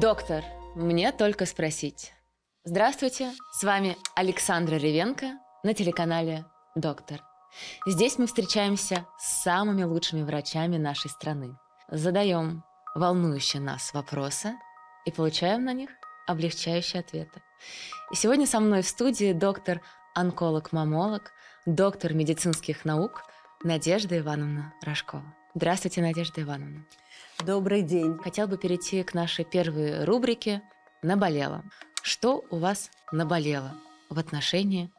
Доктор, мне только спросить. Здравствуйте, с вами Александра Ревенко на телеканале «Доктор». Здесь мы встречаемся с самыми лучшими врачами нашей страны. Задаем волнующие нас вопросы и получаем на них облегчающие ответы. И сегодня со мной в студии доктор онколог-мамолог, доктор медицинских наук Надежда Ивановна Рожкова. Здравствуйте, Надежда Ивановна. Добрый день. Хотел бы перейти к нашей первой рубрике «Наболело». Что у вас наболело в отношении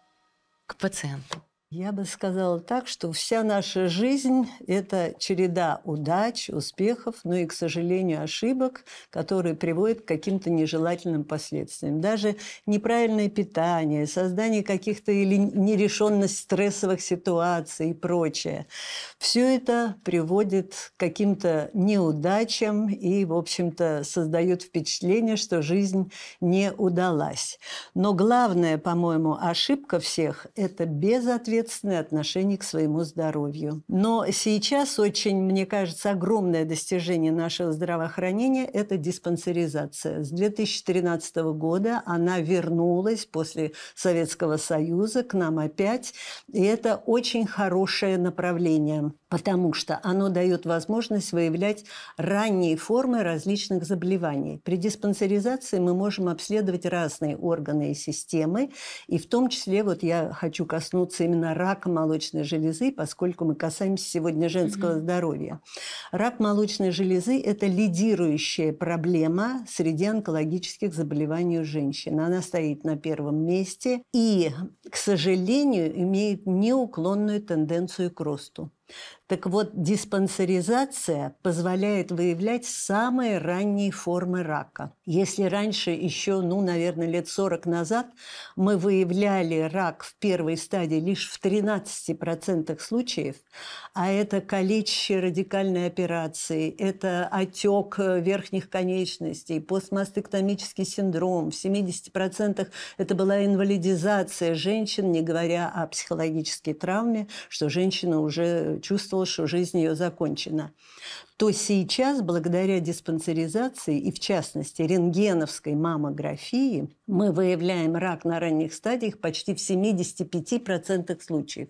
к пациенту? Я бы сказала так, что вся наша жизнь – это череда удач, успехов, ну и, к сожалению, ошибок, которые приводят к каким-то нежелательным последствиям. Даже неправильное питание, создание каких-то или нерешенность стрессовых ситуаций и прочее. Все это приводит к каким-то неудачам и, в общем-то, создает впечатление, что жизнь не удалась. Но главная, по-моему, ошибка всех – это безответственность ответственное отношение к своему здоровью. Но сейчас очень, мне кажется, огромное достижение нашего здравоохранения – это диспансеризация. С 2013 года она вернулась после Советского Союза к нам опять, и это очень хорошее направление потому что оно дает возможность выявлять ранние формы различных заболеваний. При диспансеризации мы можем обследовать разные органы и системы, и в том числе вот я хочу коснуться именно рака молочной железы, поскольку мы касаемся сегодня женского mm-hmm. здоровья. Рак молочной железы – это лидирующая проблема среди онкологических заболеваний у женщин. Она стоит на первом месте и, к сожалению, имеет неуклонную тенденцию к росту. Так вот, диспансеризация позволяет выявлять самые ранние формы рака. Если раньше, еще, ну, наверное, лет 40 назад, мы выявляли рак в первой стадии лишь в 13% случаев, а это количество радикальной операции, это отек э, верхних конечностей, постмастектомический синдром, в 70% это была инвалидизация женщин, не говоря о психологической травме, что женщина уже чувствовала, что жизнь ее закончена то сейчас, благодаря диспансеризации и, в частности, рентгеновской маммографии, мы выявляем рак на ранних стадиях почти в 75% случаев.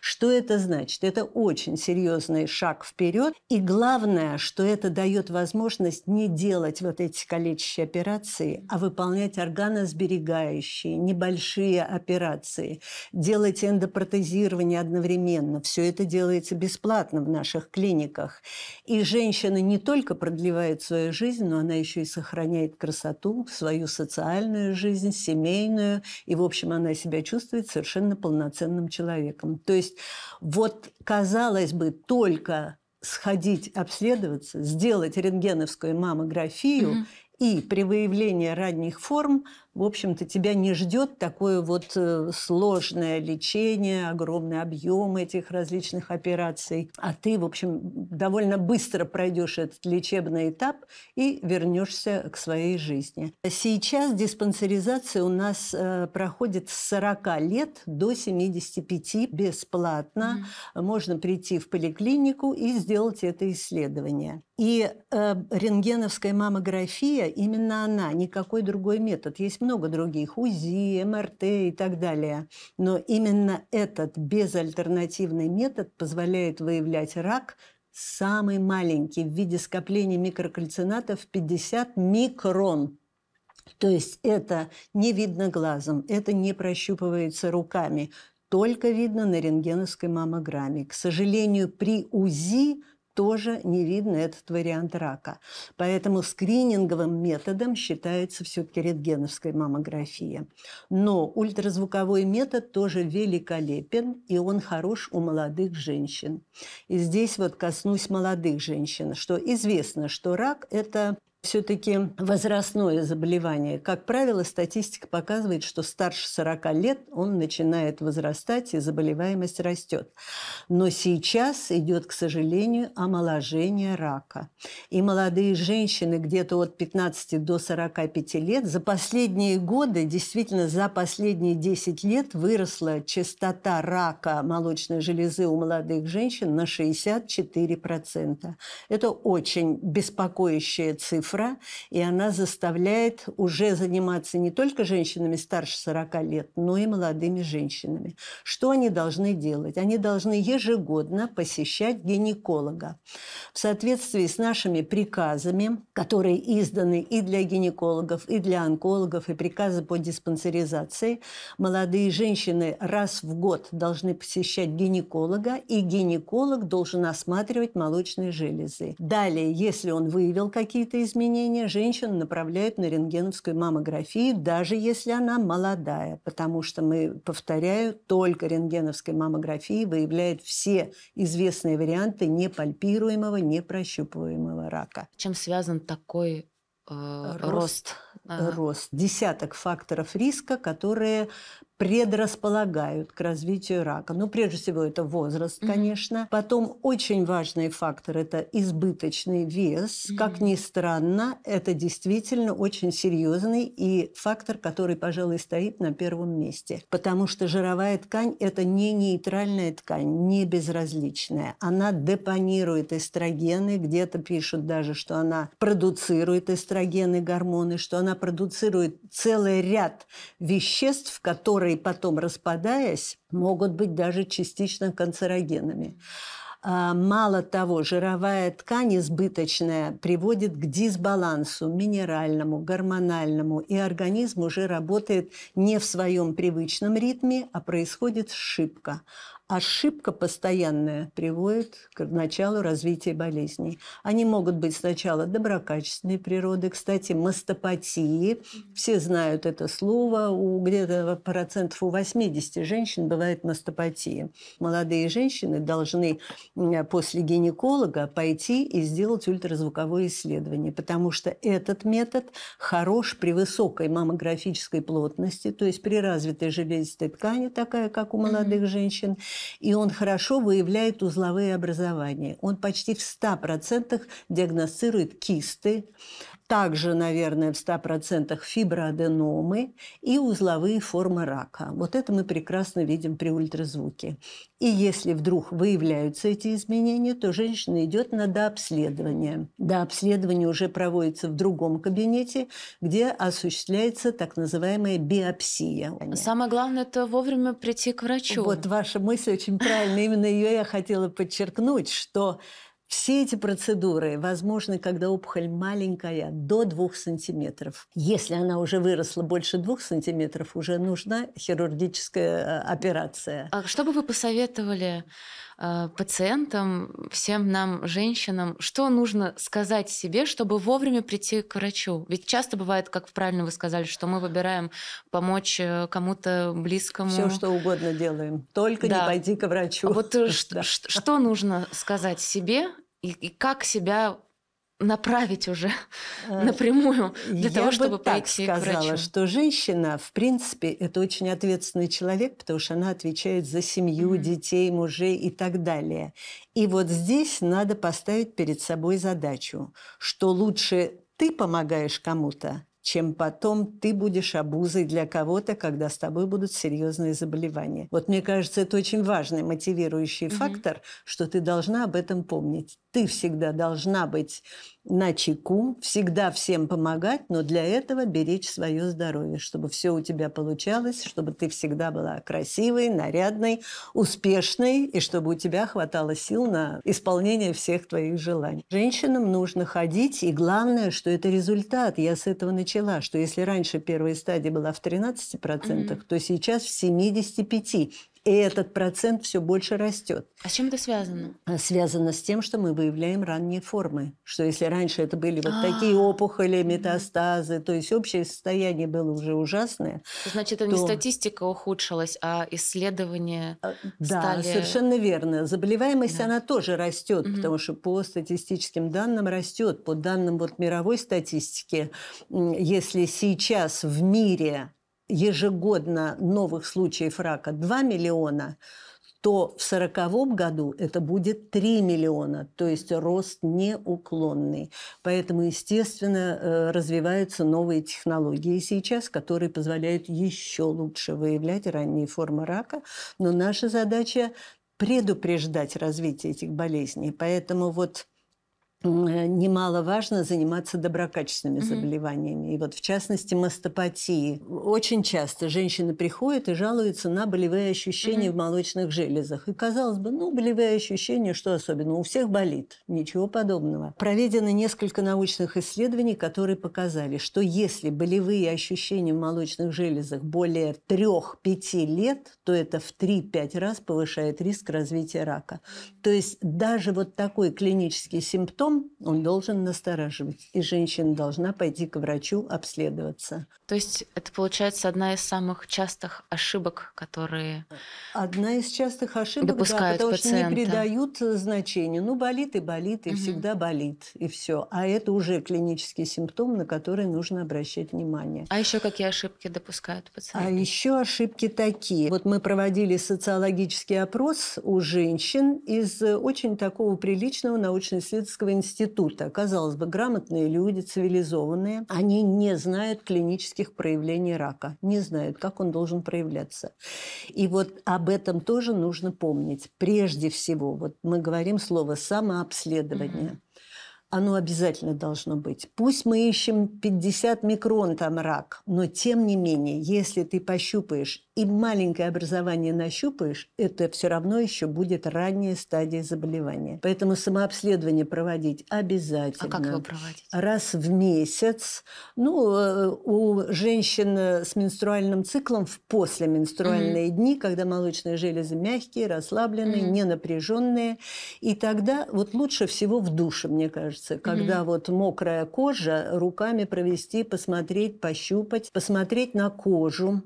Что это значит? Это очень серьезный шаг вперед. И главное, что это дает возможность не делать вот эти калечащие операции, а выполнять органосберегающие, небольшие операции, делать эндопротезирование одновременно. Все это делается бесплатно в наших клиниках. И женщина не только продлевает свою жизнь, но она еще и сохраняет красоту, свою социальную жизнь, семейную. И, в общем, она себя чувствует совершенно полноценным человеком. То есть вот, казалось бы, только сходить обследоваться, сделать рентгеновскую маммографию, mm-hmm. И при выявлении ранних форм, в общем-то, тебя не ждет такое вот э, сложное лечение, огромный объем этих различных операций. А ты, в общем, довольно быстро пройдешь этот лечебный этап и вернешься к своей жизни. Сейчас диспансеризация у нас э, проходит с 40 лет до 75 бесплатно. Mm-hmm. Можно прийти в поликлинику и сделать это исследование. И э, рентгеновская маммография именно она, никакой другой метод. Есть много других, УЗИ, МРТ и так далее. Но именно этот безальтернативный метод позволяет выявлять рак самый маленький в виде скопления микрокальцинатов 50 микрон. То есть это не видно глазом, это не прощупывается руками, только видно на рентгеновской маммограмме. К сожалению, при УЗИ тоже не видно этот вариант рака. Поэтому скрининговым методом считается все-таки рентгеновская маммография. Но ультразвуковой метод тоже великолепен, и он хорош у молодых женщин. И здесь вот коснусь молодых женщин, что известно, что рак – это все-таки возрастное заболевание. Как правило, статистика показывает, что старше 40 лет он начинает возрастать и заболеваемость растет. Но сейчас идет, к сожалению, омоложение рака. И молодые женщины где-то от 15 до 45 лет за последние годы, действительно за последние 10 лет выросла частота рака молочной железы у молодых женщин на 64%. Это очень беспокоящая цифра цифра, и она заставляет уже заниматься не только женщинами старше 40 лет, но и молодыми женщинами. Что они должны делать? Они должны ежегодно посещать гинеколога. В соответствии с нашими приказами, которые изданы и для гинекологов, и для онкологов, и приказы по диспансеризации, молодые женщины раз в год должны посещать гинеколога, и гинеколог должен осматривать молочные железы. Далее, если он выявил какие-то изменения, изменения женщин направляют на рентгеновскую маммографию, даже если она молодая, потому что мы, повторяю, только рентгеновской маммография выявляет все известные варианты непальпируемого, непрощупываемого рака. Чем связан такой э, рост? рост? Ага. рост. Десяток факторов риска, которые предрасполагают к развитию рака. Ну, прежде всего, это возраст, конечно. Mm-hmm. Потом очень важный фактор – это избыточный вес. Mm-hmm. Как ни странно, это действительно очень серьезный и фактор, который, пожалуй, стоит на первом месте. Потому что жировая ткань – это не нейтральная ткань, не безразличная. Она депонирует эстрогены, где-то пишут даже, что она продуцирует эстрогены, гормоны, что она продуцирует целый ряд веществ, которые которые потом, распадаясь, могут быть даже частично канцерогенами. А, мало того, жировая ткань избыточная приводит к дисбалансу минеральному, гормональному, и организм уже работает не в своем привычном ритме, а происходит сшибка ошибка постоянная приводит к началу развития болезней. Они могут быть сначала доброкачественной природы. Кстати, мастопатии. Все знают это слово. У где-то процентов у 80 женщин бывает мастопатия. Молодые женщины должны после гинеколога пойти и сделать ультразвуковое исследование, потому что этот метод хорош при высокой маммографической плотности, то есть при развитой железистой ткани, такая, как у молодых mm-hmm. женщин – и он хорошо выявляет узловые образования. Он почти в 100% диагностирует кисты, также, наверное, в 100% фиброаденомы и узловые формы рака. Вот это мы прекрасно видим при ультразвуке. И если вдруг выявляются эти изменения, то женщина идет на дообследование. Дообследование уже проводится в другом кабинете, где осуществляется так называемая биопсия. Самое главное – это вовремя прийти к врачу. Вот ваша мысль очень правильная. Именно ее я хотела подчеркнуть, что все эти процедуры возможны, когда опухоль маленькая, до 2 сантиметров. Если она уже выросла больше 2 сантиметров, уже нужна хирургическая э, операция. А что бы вы посоветовали э, пациентам, всем нам, женщинам, что нужно сказать себе, чтобы вовремя прийти к врачу? Ведь часто бывает, как правильно вы сказали, что мы выбираем помочь э, кому-то близкому. Все, что угодно делаем, только да. не пойти к врачу. А Вот э, что нужно сказать себе, и, и как себя направить уже э, напрямую для Я того, чтобы бы пойти так сказала, к врачу. что женщина, в принципе, это очень ответственный человек, потому что она отвечает за семью, mm-hmm. детей, мужей и так далее. И вот здесь надо поставить перед собой задачу, что лучше ты помогаешь кому-то, чем потом ты будешь обузой для кого-то, когда с тобой будут серьезные заболевания. Вот мне кажется, это очень важный мотивирующий mm-hmm. фактор, что ты должна об этом помнить. Ты всегда должна быть на чеку, всегда всем помогать, но для этого беречь свое здоровье, чтобы все у тебя получалось, чтобы ты всегда была красивой, нарядной, успешной, и чтобы у тебя хватало сил на исполнение всех твоих желаний. Женщинам нужно ходить, и главное, что это результат. Я с этого начала, что если раньше первая стадия была в 13%, mm-hmm. то сейчас в 75%. И этот процент все больше растет. А с чем это связано? А, связано с тем, что мы выявляем ранние формы. Что если раньше это были вот А-а-а. такие опухоли, метастазы, то есть общее состояние было уже ужасное. Значит, это то... не статистика ухудшилась, а исследования а, да, стали... Да, совершенно верно. Заболеваемость, да. она тоже растет, угу. потому что по статистическим данным растет. По данным вот мировой статистики, если сейчас в мире ежегодно новых случаев рака 2 миллиона, то в 40 году это будет 3 миллиона, то есть рост неуклонный. Поэтому, естественно, э, развиваются новые технологии сейчас, которые позволяют еще лучше выявлять ранние формы рака. Но наша задача предупреждать развитие этих болезней. Поэтому вот Э, немаловажно заниматься доброкачественными mm-hmm. заболеваниями. И вот в частности мастопатии. Очень часто женщины приходят и жалуются на болевые ощущения mm-hmm. в молочных железах. И казалось бы, ну, болевые ощущения, что особенно? У всех болит. Ничего подобного. Проведено несколько научных исследований, которые показали, что если болевые ощущения в молочных железах более 3-5 лет, то это в 3-5 раз повышает риск развития рака. То есть даже вот такой клинический симптом ребенком, он должен настораживать, и женщина должна пойти к врачу обследоваться. То есть это получается одна из самых частых ошибок, которые одна из частых ошибок, допускают да, потому пациента. что не придают значения. Ну болит и болит и угу. всегда болит и все, а это уже клинический симптом, на который нужно обращать внимание. А еще какие ошибки допускают а пациенты? А еще ошибки такие. Вот мы проводили социологический опрос у женщин из очень такого приличного научно-исследовательского института. Казалось бы, грамотные люди, цивилизованные, они не знают клинических проявлений рака, не знают, как он должен проявляться. И вот об этом тоже нужно помнить. Прежде всего, вот мы говорим слово самообследование. оно обязательно должно быть. Пусть мы ищем 50 микрон там рак, но тем не менее, если ты пощупаешь и маленькое образование нащупаешь, это все равно еще будет ранняя стадия заболевания. Поэтому самообследование проводить обязательно. А как его проводить? Раз в месяц. Ну, э, у женщин э, с менструальным циклом в послеменструальные mm-hmm. дни, когда молочные железы мягкие, расслабленные, mm-hmm. ненапряженные. И тогда вот лучше всего в душе, мне кажется, когда mm-hmm. вот мокрая кожа, руками провести, посмотреть, пощупать, посмотреть на кожу,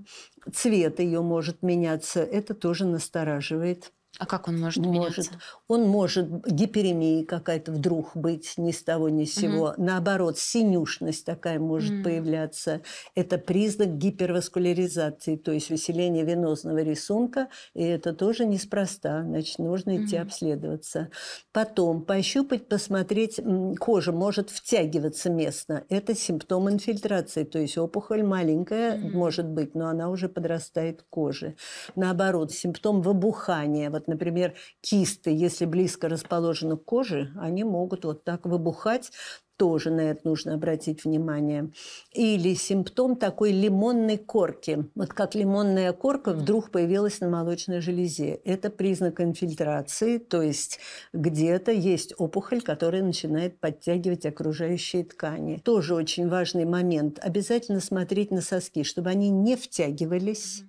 цвет ее может меняться, это тоже настораживает. А как он может, может меняться? Он может гиперемии какая-то вдруг быть ни с того ни с сего. Угу. Наоборот, синюшность такая может угу. появляться. Это признак гиперваскуляризации, то есть выселение венозного рисунка. И это тоже неспроста. Значит, нужно угу. идти обследоваться. Потом пощупать, посмотреть. Кожа может втягиваться местно. Это симптом инфильтрации. То есть опухоль маленькая угу. может быть, но она уже подрастает к коже. Наоборот, симптом выбухания. Вот Например, кисты, если близко расположены к коже, они могут вот так выбухать, тоже на это нужно обратить внимание. Или симптом такой лимонной корки. Вот как лимонная корка вдруг появилась на молочной железе. Это признак инфильтрации, то есть где-то есть опухоль, которая начинает подтягивать окружающие ткани. Тоже очень важный момент. Обязательно смотреть на соски, чтобы они не втягивались,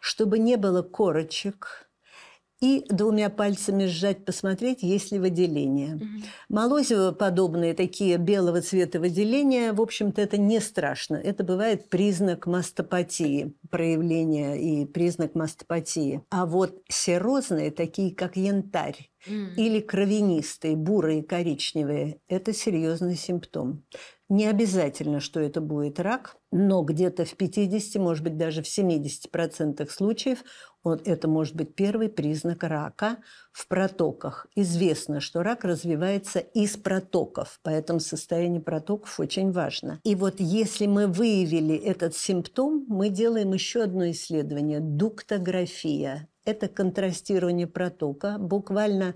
чтобы не было корочек, и двумя пальцами сжать, посмотреть, есть ли выделение. Угу. Молозиво подобные такие белого цвета выделения, в общем-то, это не страшно. Это бывает признак мастопатии, проявление и признак мастопатии. А вот серозные, такие как янтарь, или кровянистые, бурые, коричневые, это серьезный симптом. Не обязательно, что это будет рак, но где-то в 50, может быть, даже в 70% случаев вот это может быть первый признак рака в протоках. Известно, что рак развивается из протоков, поэтому состояние протоков очень важно. И вот если мы выявили этот симптом, мы делаем еще одно исследование – дуктография это контрастирование протока. Буквально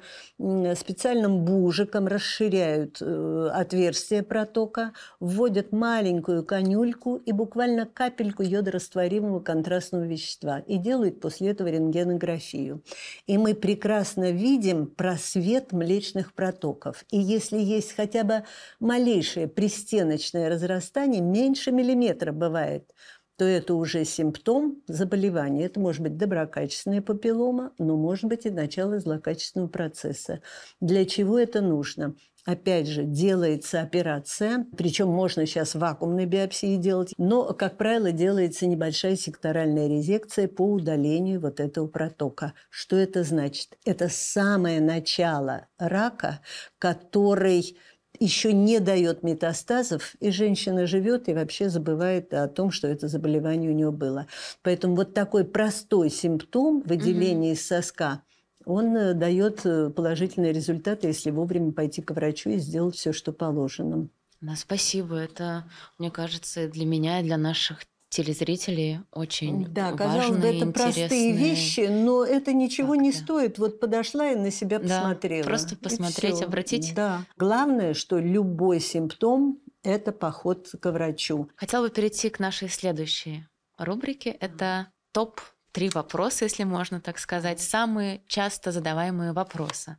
специальным бужиком расширяют э, отверстие протока, вводят маленькую конюльку и буквально капельку йодорастворимого контрастного вещества и делают после этого рентгенографию. И мы прекрасно видим просвет млечных протоков. И если есть хотя бы малейшее пристеночное разрастание, меньше миллиметра бывает, то это уже симптом заболевания. Это может быть доброкачественная папиллома, но может быть и начало злокачественного процесса. Для чего это нужно? Опять же, делается операция, причем можно сейчас вакуумные биопсии делать, но, как правило, делается небольшая секторальная резекция по удалению вот этого протока. Что это значит? Это самое начало рака, который еще не дает метастазов, и женщина живет и вообще забывает о том, что это заболевание у нее было. Поэтому вот такой простой симптом выделения угу. из соска он э, дает э, положительные результаты, если вовремя пойти к врачу и сделать все, что положено. Да, спасибо. Это, мне кажется, для меня и для наших телезрителей очень да, важные, казалось бы, это простые вещи, но это ничего факты. не стоит. Вот подошла и на себя да, посмотрела. Просто посмотреть, обратить. Да. Главное, что любой симптом – это поход к врачу. Хотела бы перейти к нашей следующей рубрике. Это топ три вопроса, если можно так сказать, самые часто задаваемые вопросы.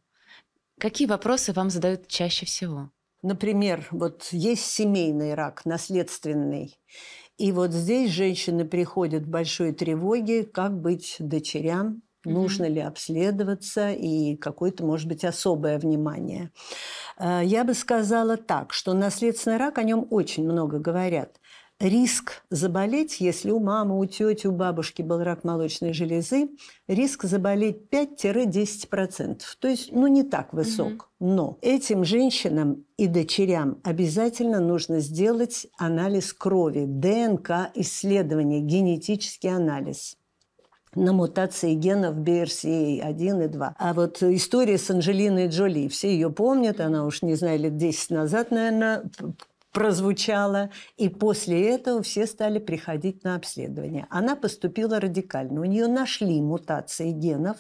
Какие вопросы вам задают чаще всего? Например, вот есть семейный рак, наследственный. И вот здесь женщины приходят в большой тревоге, как быть дочерям, Нужно ли обследоваться и какое-то, может быть, особое внимание. Э, я бы сказала так, что наследственный рак, о нем очень много говорят риск заболеть, если у мамы, у тети, у бабушки был рак молочной железы, риск заболеть 5-10%. То есть, ну, не так высок. Но этим женщинам и дочерям обязательно нужно сделать анализ крови, ДНК-исследование, генетический анализ на мутации генов BRCA1 и 2. А вот история с Анжелиной Джоли, все ее помнят, она уж, не знаю, лет 10 назад, наверное, прозвучала, и после этого все стали приходить на обследование. Она поступила радикально. У нее нашли мутации генов,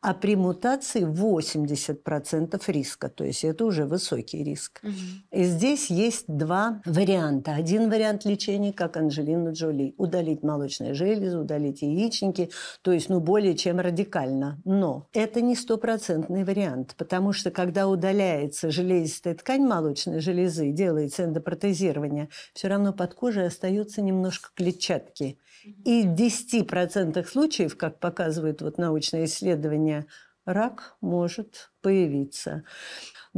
а при мутации 80% риска, то есть это уже высокий риск. Угу. И здесь есть два варианта. Один вариант лечения, как Анжелина Джоли, удалить молочные железы, удалить яичники, то есть ну, более чем радикально. Но это не стопроцентный вариант, потому что когда удаляется железистая ткань молочной железы, делается эндопротез протезирования, все равно под кожей остается немножко клетчатки. И в 10% случаев, как показывают вот научные исследования, рак может появиться.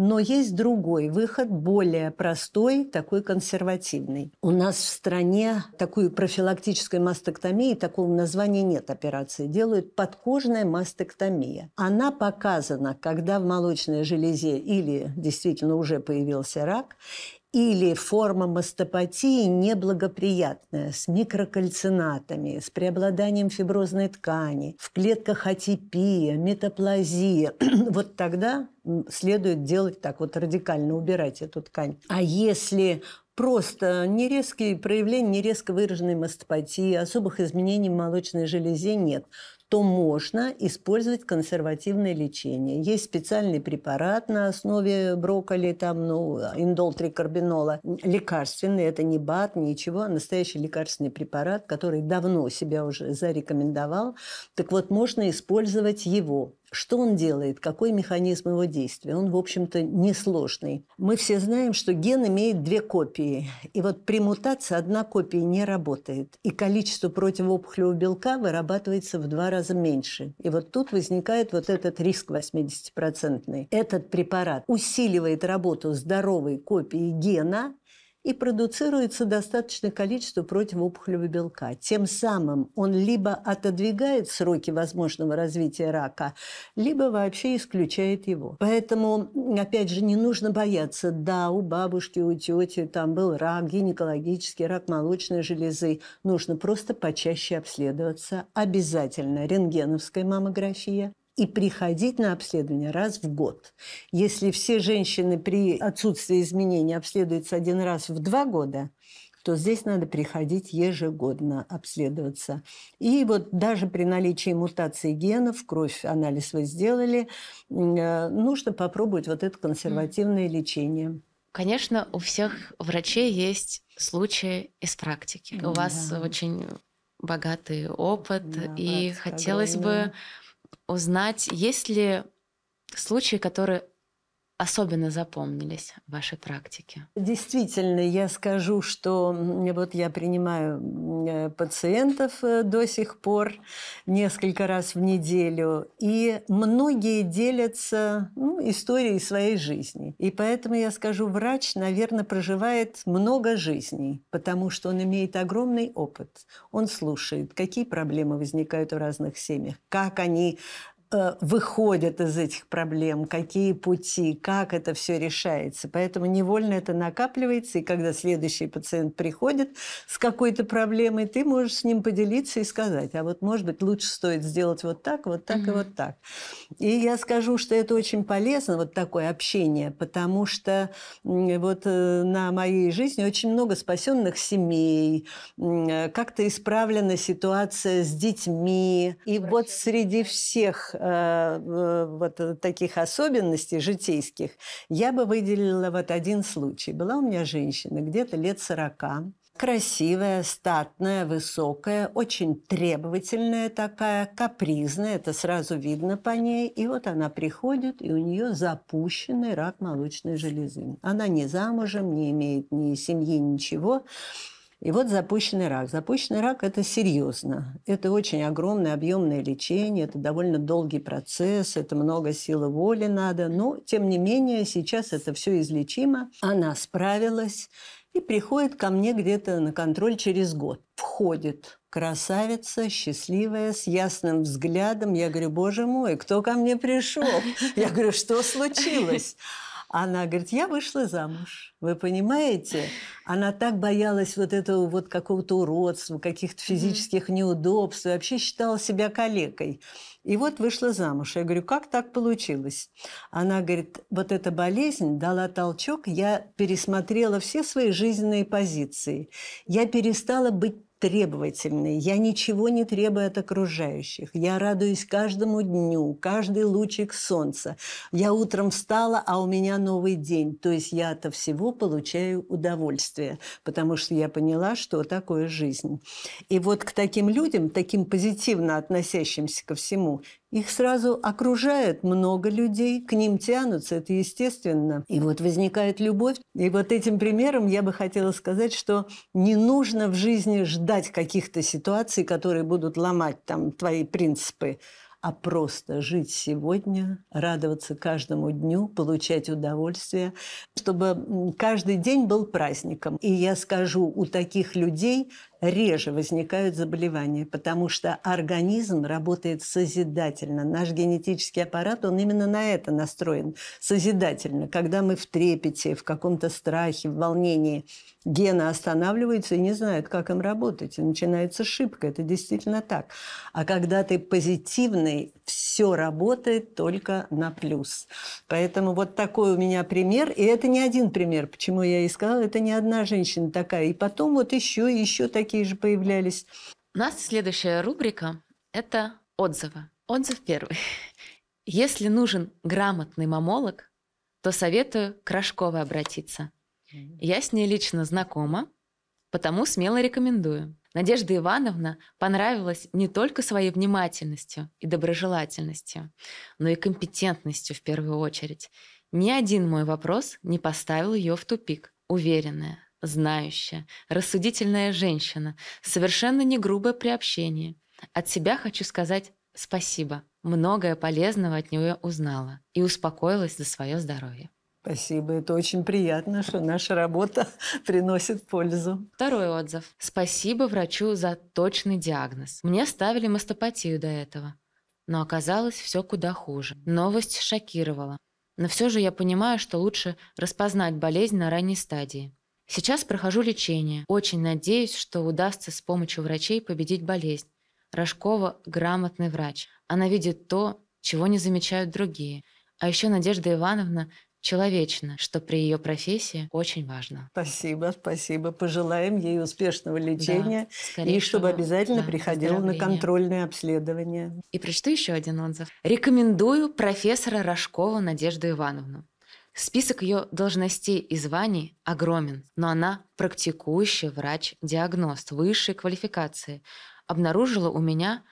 Но есть другой выход, более простой, такой консервативный. У нас в стране такой профилактической мастектомии, такого названия нет операции, делают подкожная мастектомия. Она показана, когда в молочной железе или действительно уже появился рак, или форма мастопатии неблагоприятная, с микрокальцинатами, с преобладанием фиброзной ткани, в клетках атипия, метаплазия, вот тогда следует делать так вот радикально, убирать эту ткань. А если просто нерезкие проявления, нерезко выраженной мастопатии, особых изменений в молочной железе нет, то можно использовать консервативное лечение. Есть специальный препарат на основе брокколи, там, ну, индолтрикарбинола, лекарственный, это не бат, ничего, а настоящий лекарственный препарат, который давно себя уже зарекомендовал. Так вот, можно использовать его что он делает? Какой механизм его действия? Он, в общем-то, несложный. Мы все знаем, что ген имеет две копии. И вот при мутации одна копия не работает. И количество противоопухолевого белка вырабатывается в два раза меньше. И вот тут возникает вот этот риск 80-процентный. Этот препарат усиливает работу здоровой копии гена – и продуцируется достаточное количество противоопухолевого белка. Тем самым он либо отодвигает сроки возможного развития рака, либо вообще исключает его. Поэтому, опять же, не нужно бояться. Да, у бабушки, у тети там был рак, гинекологический рак молочной железы. Нужно просто почаще обследоваться. Обязательно рентгеновская маммография, и приходить на обследование раз в год. Если все женщины при отсутствии изменений обследуются один раз в два года, то здесь надо приходить ежегодно обследоваться. И вот даже при наличии мутации генов, кровь, анализ вы сделали, э, нужно попробовать вот это консервативное лечение. Конечно, у всех врачей есть случаи из практики. Да. У вас очень богатый опыт, да, и хотелось огромное. бы узнать, есть ли случаи, которые особенно запомнились в вашей практике? Действительно, я скажу, что вот я принимаю э, пациентов э, до сих пор несколько раз в неделю, и многие делятся ну, историей своей жизни. И поэтому я скажу, врач, наверное, проживает много жизней, потому что он имеет огромный опыт. Он слушает, какие проблемы возникают в разных семьях, как они Э, выходят из этих проблем, какие пути, как это все решается. Поэтому невольно это накапливается, и когда следующий пациент приходит с какой-то проблемой, ты можешь с ним поделиться и сказать, а вот, может быть, лучше стоит сделать вот так, вот так угу. и вот так. И я скажу, что это очень полезно, вот такое общение, потому что вот э, на моей жизни очень много спасенных семей, э, как-то исправлена ситуация с детьми. И Хорошо. вот среди всех э, вот таких особенностей житейских я бы выделила вот один случай. Была у меня женщина где-то лет 40, красивая, статная, высокая, очень требовательная такая, капризная, это сразу видно по ней. И вот она приходит, и у нее запущенный рак молочной железы. Она не замужем, не имеет ни семьи, ничего. И вот запущенный рак. Запущенный рак – это серьезно. Это очень огромное, объемное лечение, это довольно долгий процесс, это много силы воли надо. Но, тем не менее, сейчас это все излечимо. Она справилась и приходит ко мне где-то на контроль через год. Входит красавица, счастливая, с ясным взглядом. Я говорю, боже мой, кто ко мне пришел? Я говорю, что случилось? Она говорит, я вышла замуж, вы понимаете? Она так боялась вот этого вот какого-то уродства, каких-то физических неудобств, и вообще считала себя калекой. И вот вышла замуж. Я говорю, как так получилось? Она говорит, вот эта болезнь дала толчок, я пересмотрела все свои жизненные позиции. Я перестала быть требовательный. Я ничего не требую от окружающих. Я радуюсь каждому дню, каждый лучик солнца. Я утром встала, а у меня новый день. То есть я от всего получаю удовольствие, потому что я поняла, что такое жизнь. И вот к таким людям, таким позитивно относящимся ко всему, их сразу окружает много людей, к ним тянутся, это естественно. И вот возникает любовь. И вот этим примером я бы хотела сказать, что не нужно в жизни ждать каких-то ситуаций, которые будут ломать там твои принципы а просто жить сегодня, радоваться каждому дню, получать удовольствие, чтобы каждый день был праздником. И я скажу, у таких людей реже возникают заболевания, потому что организм работает созидательно. Наш генетический аппарат, он именно на это настроен, созидательно. Когда мы в трепете, в каком-то страхе, в волнении, гены останавливаются и не знают, как им работать. И начинается шибко. Это действительно так. А когда ты позитивный, все работает только на плюс. Поэтому вот такой у меня пример. И это не один пример, почему я и сказала, это не одна женщина такая. И потом вот еще и еще такие такие же появлялись. У нас следующая рубрика – это отзывы. Отзыв первый. Если нужен грамотный мамолог, то советую к Рожковой обратиться. Я с ней лично знакома, потому смело рекомендую. Надежда Ивановна понравилась не только своей внимательностью и доброжелательностью, но и компетентностью в первую очередь. Ни один мой вопрос не поставил ее в тупик. Уверенная, знающая, рассудительная женщина, совершенно не грубая при общении. От себя хочу сказать спасибо. Многое полезного от нее узнала и успокоилась за свое здоровье. Спасибо, это очень приятно, что наша работа приносит пользу. Второй отзыв. Спасибо врачу за точный диагноз. Мне ставили мастопатию до этого, но оказалось все куда хуже. Новость шокировала. Но все же я понимаю, что лучше распознать болезнь на ранней стадии. Сейчас прохожу лечение. Очень надеюсь, что удастся с помощью врачей победить болезнь. Рожкова – грамотный врач. Она видит то, чего не замечают другие. А еще Надежда Ивановна человечна, что при ее профессии очень важно. Спасибо, спасибо. Пожелаем ей успешного лечения да, и чтобы обязательно да, приходила на контрольные обследования. И прочту еще один отзыв. Рекомендую профессора Рожкову Надежду Ивановну. Список ее должностей и званий огромен, но она практикующий врач-диагност высшей квалификации. Обнаружила у меня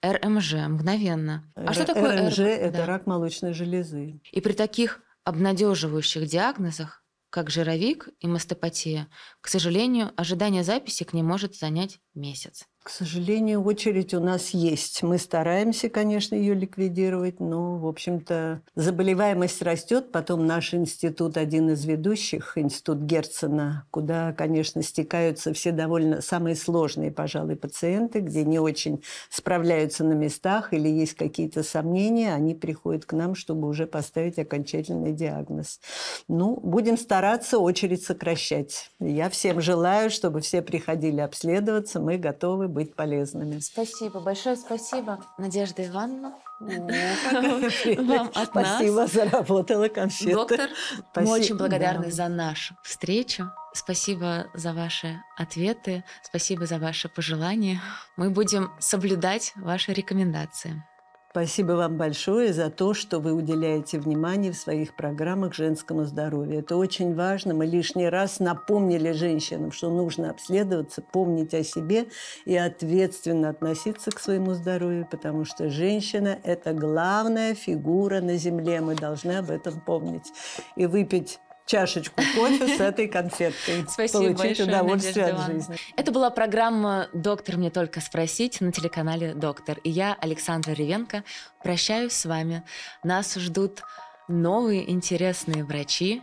РМЖ эм мгновенно. А Р- что такое РМЖ? Р... Эм эм Это да. рак молочной железы. И при таких обнадеживающих диагнозах, как жировик и мастопатия, к сожалению, ожидание записи к ней может занять месяц. К сожалению, очередь у нас есть. Мы стараемся, конечно, ее ликвидировать, но, в общем-то, заболеваемость растет. Потом наш институт, один из ведущих, институт Герцена, куда, конечно, стекаются все довольно самые сложные, пожалуй, пациенты, где не очень справляются на местах или есть какие-то сомнения, они приходят к нам, чтобы уже поставить окончательный диагноз. Ну, будем стараться очередь сокращать. Я всем желаю, чтобы все приходили обследоваться. Мы готовы быть полезными. Спасибо, большое спасибо, Надежда Ивановна. Вам от Спасибо, заработала конфеты. Доктор, мы очень благодарны за нашу встречу. Спасибо за ваши ответы, спасибо за ваши пожелания. Мы будем соблюдать ваши рекомендации. Спасибо вам большое за то, что вы уделяете внимание в своих программах женскому здоровью. Это очень важно. Мы лишний раз напомнили женщинам, что нужно обследоваться, помнить о себе и ответственно относиться к своему здоровью, потому что женщина – это главная фигура на Земле. Мы должны об этом помнить. И выпить чашечку кофе с этой конфеткой. Спасибо Получить большое, удовольствие Надежда от жизни. Это была программа «Доктор, мне только спросить» на телеканале «Доктор». И я, Александра Ревенко, прощаюсь с вами. Нас ждут новые интересные врачи,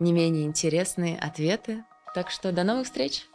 не менее интересные ответы. Так что до новых встреч!